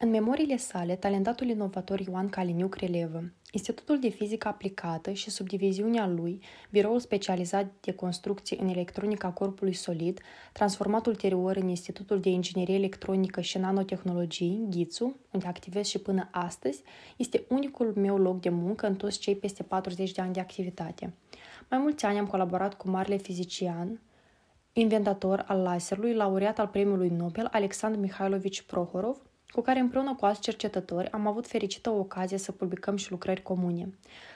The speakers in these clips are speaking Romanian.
În memoriile sale, talentatul inovator Ioan Caliniuc relevă Institutul de Fizică Aplicată și subdiviziunea lui, biroul specializat de construcții în electronica corpului solid, transformat ulterior în Institutul de Inginerie Electronică și Nanotehnologii, Ghițu, unde activez și până astăzi, este unicul meu loc de muncă în toți cei peste 40 de ani de activitate. Mai mulți ani am colaborat cu marele fizician, inventator al laserului, laureat al premiului Nobel Alexandru Mihailovici Prohorov, cu care împreună cu alți cercetători am avut fericită ocazie să publicăm și lucrări comune.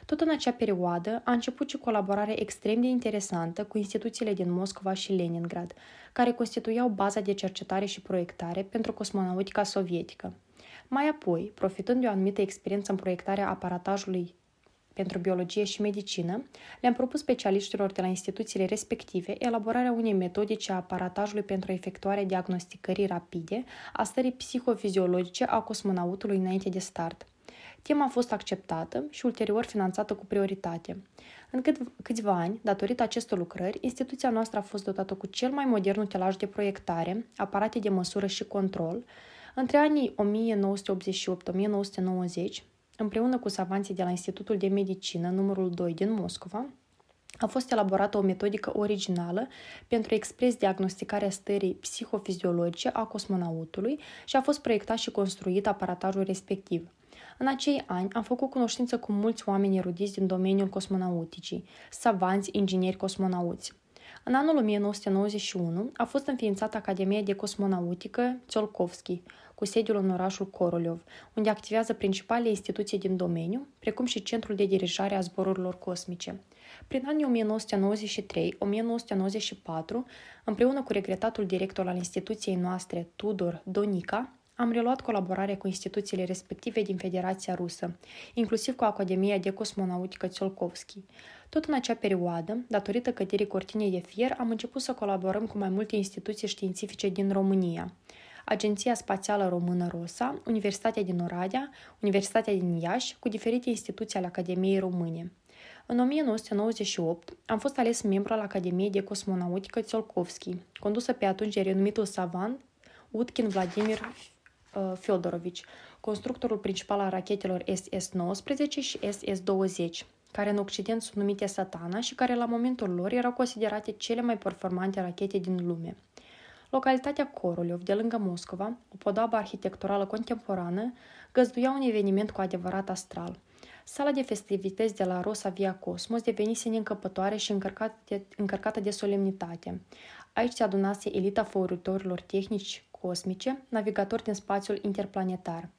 Tot în acea perioadă a început și colaborare extrem de interesantă cu instituțiile din Moscova și Leningrad, care constituiau baza de cercetare și proiectare pentru cosmonautica sovietică. Mai apoi, profitând de o anumită experiență în proiectarea aparatajului pentru biologie și medicină, le-am propus specialiștilor de la instituțiile respective elaborarea unei metodice a aparatajului pentru efectuarea diagnosticării rapide a stării psihofiziologice a cosmonautului înainte de start. Tema a fost acceptată și ulterior finanțată cu prioritate. În cât, câțiva ani, datorită acestor lucrări, instituția noastră a fost dotată cu cel mai modern utilaj de proiectare, aparate de măsură și control. Între anii 1988-1990, împreună cu savanții de la Institutul de Medicină numărul 2 din Moscova, a fost elaborată o metodică originală pentru expres diagnosticarea stării psihofiziologice a cosmonautului și a fost proiectat și construit aparatajul respectiv. În acei ani am făcut cunoștință cu mulți oameni erudiți din domeniul cosmonauticii, savanți, ingineri cosmonauți. În anul 1991 a fost înființată Academia de Cosmonautică Tsiolkovski, cu sediul în orașul Korolev, unde activează principalele instituții din domeniu, precum și Centrul de Dirijare a Zborurilor Cosmice. Prin anii 1993-1994, împreună cu regretatul director al instituției noastre, Tudor Donica, am reluat colaborarea cu instituțiile respective din Federația Rusă, inclusiv cu Academia de Cosmonautică Tsiolkovski. Tot în acea perioadă, datorită căderii cortinei de fier, am început să colaborăm cu mai multe instituții științifice din România. Agenția Spațială Română ROSA, Universitatea din Oradea, Universitatea din Iași, cu diferite instituții ale Academiei Române. În 1998 am fost ales membru al Academiei de Cosmonautică Tsiolkovski, condusă pe atunci de renumitul savant Utkin Vladimir uh, Fyodorovici, constructorul principal al rachetelor SS-19 și SS-20 care în Occident sunt numite Satana și care la momentul lor erau considerate cele mai performante rachete din lume. Localitatea Korolev, de lângă Moscova, o podoabă arhitecturală contemporană, găzduia un eveniment cu adevărat astral. Sala de festivități de la Via Cosmos devenise neîncăpătoare și încărcată de, încărcată de solemnitate. Aici se adunase elita făuritorilor tehnici cosmice, navigatori din spațiul interplanetar –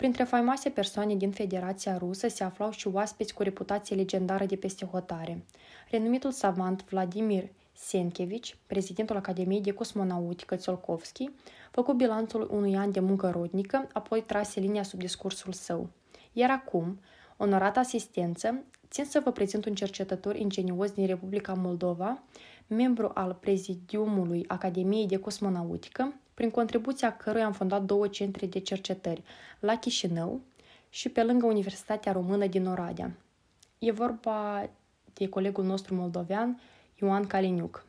Printre faimoase persoane din Federația Rusă se aflau și oaspeți cu reputație legendară de peste hotare. Renumitul savant Vladimir Senkevich, prezidentul Academiei de Cosmonautică Tsiolkovski, făcu bilanțul unui an de muncă rodnică, apoi trase linia sub discursul său. Iar acum, onorată asistență, țin să vă prezint un cercetător ingenios din Republica Moldova, membru al prezidiumului Academiei de Cosmonautică, prin contribuția căruia am fondat două centre de cercetări, la Chișinău și pe lângă Universitatea Română din Oradea. E vorba de colegul nostru moldovean, Ioan Caliniuc.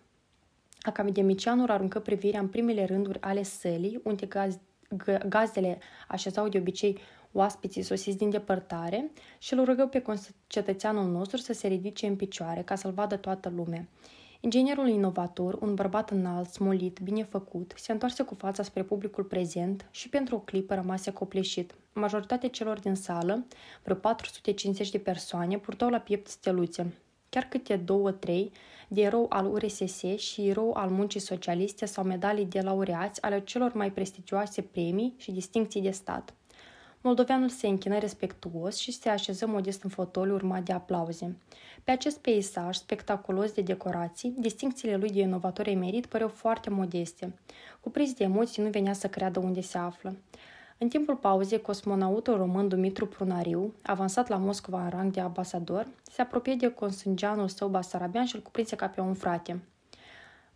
Academicianul aruncă privirea în primele rânduri ale sălii, unde gaz, g- așezau de obicei oaspeții sosiți din depărtare și îl rugă pe cetățeanul nostru să se ridice în picioare ca să-l vadă toată lumea. Inginerul inovator, un bărbat înalt, smolit, bine făcut, se întoarse cu fața spre publicul prezent și pentru o clipă rămase copleșit. Majoritatea celor din sală, vreo 450 de persoane, purtau la piept steluțe. Chiar câte două, trei, de erou al URSS și erou al muncii socialiste sau medalii de laureați ale celor mai prestigioase premii și distincții de stat – Moldoveanul se închină respectuos și se așeză modest în fotoliu urmat de aplauze. Pe acest peisaj spectaculos de decorații, distincțiile lui de inovator emerit păreau foarte modeste. Cuprins de emoții, nu venea să creadă unde se află. În timpul pauzei, cosmonautul român Dumitru Prunariu, avansat la Moscova în rang de ambasador, se apropie de consângeanul său basarabian și îl cuprinse ca pe un frate.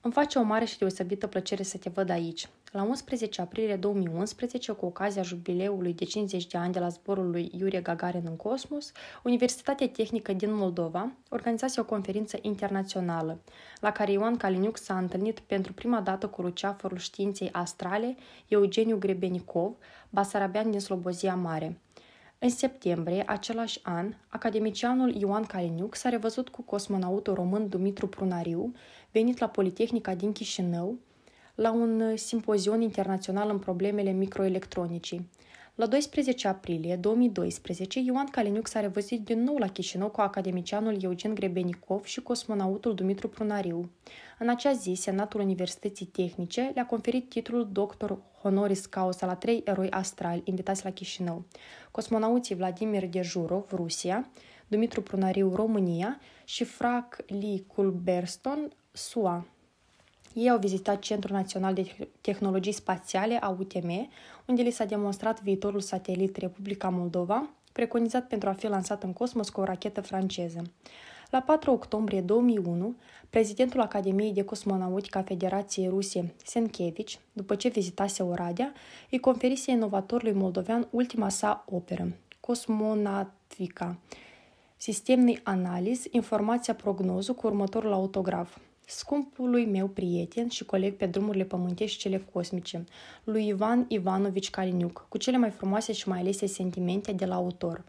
Îmi face o mare și deosebită plăcere să te văd aici. La 11 aprilie 2011, cu ocazia jubileului de 50 de ani de la zborul lui Iurie Gagarin în cosmos, Universitatea Tehnică din Moldova organizase o conferință internațională, la care Ioan Kaliniuc s-a întâlnit pentru prima dată cu luceafărul științei astrale Eugeniu Grebenicov, basarabean din Slobozia Mare. În septembrie, același an, academicianul Ioan Caliniuc s-a revăzut cu cosmonautul român Dumitru Prunariu, venit la Politehnica din Chișinău, la un simpozion internațional în problemele microelectronicii. La 12 aprilie 2012, Ioan Caliniuc s-a revăzit din nou la Chișinău cu academicianul Eugen Grebenikov și cosmonautul Dumitru Prunariu. În acea zi, Senatul Universității Tehnice le-a conferit titlul doctor honoris causa la trei eroi astrali invitați la Chișinău. Cosmonauții Vladimir Dejurov, Rusia, Dumitru Prunariu, România și Frac Lee Culberston, SUA. Ei au vizitat Centrul Național de Tehnologii Spațiale a UTM, unde li s-a demonstrat viitorul satelit Republica Moldova, preconizat pentru a fi lansat în cosmos cu o rachetă franceză. La 4 octombrie 2001, prezidentul Academiei de Cosmonautică a Federației Ruse, Senkevici, după ce vizitase Oradea, îi conferise inovatorului moldovean ultima sa operă, Cosmonatvica, sistemnei analiz, informația prognozul cu următorul autograf – scumpului meu prieten și coleg pe drumurile pământești și cele cosmice, lui Ivan Ivanovici Kaliniuk, cu cele mai frumoase și mai alese sentimente de la autor.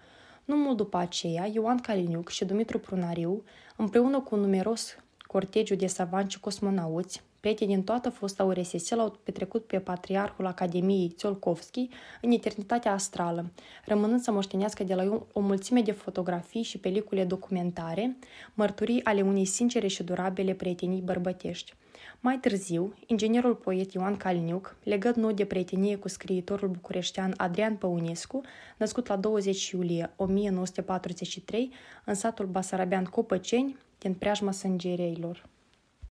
Nu mult după aceea, Ioan Kaliniuk și Dumitru Prunariu, împreună cu un numeros cortegiu de savanți și cosmonauți, Pete din toată fosta URSS l-au petrecut pe patriarhul Academiei Țiolkovski în eternitatea astrală, rămânând să moștenească de la el o mulțime de fotografii și pelicule documentare, mărturii ale unei sincere și durabile prietenii bărbătești. Mai târziu, inginerul poet Ioan Calniuc, legat nou de prietenie cu scriitorul bucureștean Adrian Păunescu, născut la 20 iulie 1943 în satul Basarabean Copăceni, din preajma sângereilor.